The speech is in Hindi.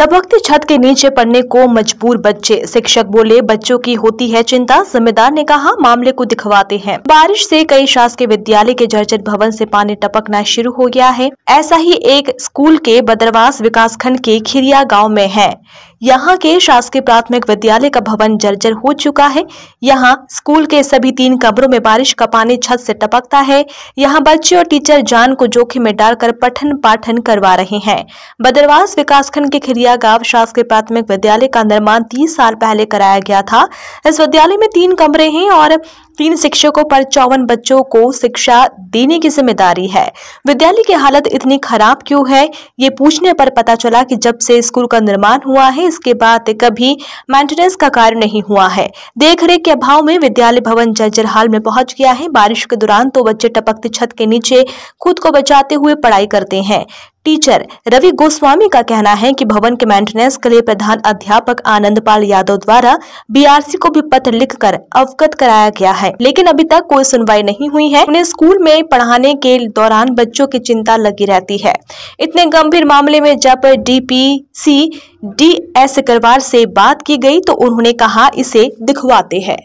तबकती छत के नीचे पढ़ने को मजबूर बच्चे शिक्षक बोले बच्चों की होती है चिंता जिम्मेदार ने कहा मामले को दिखवाते हैं बारिश से कई शासकीय विद्यालय के जर्जर भवन से पानी टपकना शुरू हो गया है ऐसा ही एक स्कूल के बदरवास विकास खंड के खिरिया गाँव में है यहाँ के शासकीय प्राथमिक विद्यालय का भवन जर्जर हो चुका है यहाँ स्कूल के सभी तीन कमरों में बारिश का पानी छत से टपकता है यहाँ बच्चे और टीचर जान को जोखिम में डालकर पठन पाठन करवा रहे हैं बदरवास विकासखंड के खिरिया गांव शासकीय प्राथमिक विद्यालय का निर्माण तीस साल पहले कराया गया था इस विद्यालय में तीन कमरे हैं और तीन शिक्षकों पर चौवन बच्चों को शिक्षा देने की जिम्मेदारी है विद्यालय की हालत इतनी खराब क्यों है ये पूछने पर पता चला कि जब से स्कूल का निर्माण हुआ है इसके बाद कभी मेंटेनेंस का कार्य नहीं हुआ है देखरेख के अभाव में विद्यालय भवन जर्जरहाल में पहुंच गया है बारिश के दौरान तो बच्चे टपकती छत के नीचे खुद को बचाते हुए पढ़ाई करते हैं टीचर रवि गोस्वामी का कहना है कि भवन के मेंटेनेंस के लिए प्रधान अध्यापक आनंद पाल यादव द्वारा बीआरसी को भी पत्र लिखकर अवगत कराया गया है लेकिन अभी तक कोई सुनवाई नहीं हुई है उन्हें स्कूल में पढ़ाने के दौरान बच्चों की चिंता लगी रहती है इतने गंभीर मामले में जब डीपीसी डी एस अग्रवाल से बात की गई तो उन्होंने कहा इसे दिखवाते हैं